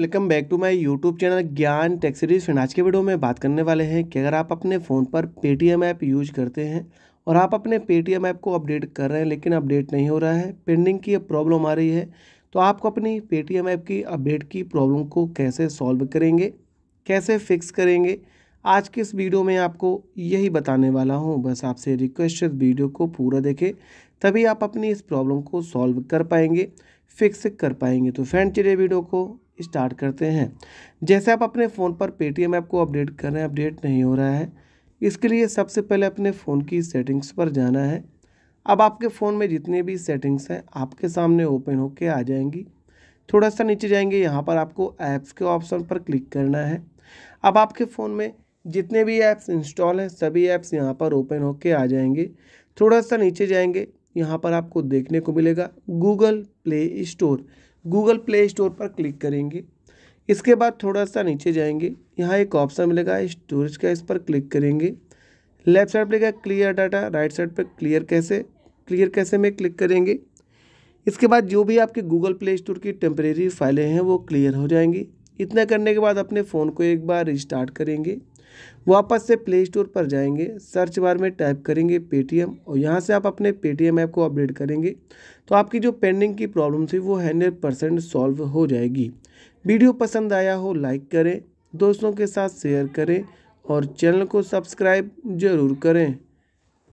welcome back to my YouTube channel Gyan Techseries फिर friend आज के वीडियो में बात करने वाले हैं कि अगर आप अपने फ़ोन पर पेटीएम ऐप यूज करते हैं और आप अपने पेटीएम ऐप को अपडेट कर रहे हैं लेकिन अपडेट नहीं हो रहा है पेंडिंग की प्रॉब्लम आ रही है तो आपको अपनी पेटीएम ऐप की अपडेट की प्रॉब्लम को कैसे सॉल्व करेंगे कैसे फिक्स करेंगे आज के इस वीडियो में आपको यही बताने वाला हूँ बस आपसे रिक्वेस्ट है वीडियो को पूरा देखें तभी आप अपनी इस प्रॉब्लम को सॉल्व कर पाएंगे फिक्स कर पाएंगे तो फ्रेंड चलिए वीडियो को स्टार्ट करते हैं जैसे आप अपने फ़ोन पर पेटीएम ऐप को अपडेट कर रहे हैं अपडेट नहीं हो रहा है इसके लिए सबसे पहले अपने फ़ोन की सेटिंग्स पर जाना है अब आपके फ़ोन में जितनी भी सेटिंग्स हैं आपके सामने ओपन होके आ जाएंगी थोड़ा सा नीचे जाएंगे यहाँ पर आपको ऐप्स के ऑप्शन पर क्लिक करना है अब आपके फ़ोन में जितने भी ऐप्स इंस्टॉल हैं सभी ऐप्स यहाँ पर ओपन होके आ जाएंगे थोड़ा सा नीचे जाएंगे यहाँ पर आपको देखने को मिलेगा Google play Store Google play Store पर क्लिक करेंगे इसके बाद थोड़ा सा नीचे जाएंगे यहाँ एक ऑप्शन मिलेगा स्टोरेज का इस पर क्लिक करेंगे लेफ्ट साइड मिलेगा क्लियर डाटा राइट साइड पर क्लियर कैसे क्लियर कैसे में क्लिक करेंगे इसके बाद जो भी आपके गूगल प्ले स्टोर की टेम्परेरी फाइलें हैं वो क्लियर हो जाएंगी इतना करने के बाद अपने फ़ोन को एक बार रिस्टार्ट करेंगे वापस से प्ले स्टोर पर जाएंगे सर्च बार में टाइप करेंगे पेटीएम और यहाँ से आप अपने पेटीएम ऐप को अपडेट करेंगे तो आपकी जो पेंडिंग की प्रॉब्लम थी वो हंड्रेड परसेंट सॉल्व हो जाएगी वीडियो पसंद आया हो लाइक करें दोस्तों के साथ शेयर करें और चैनल को सब्सक्राइब ज़रूर करें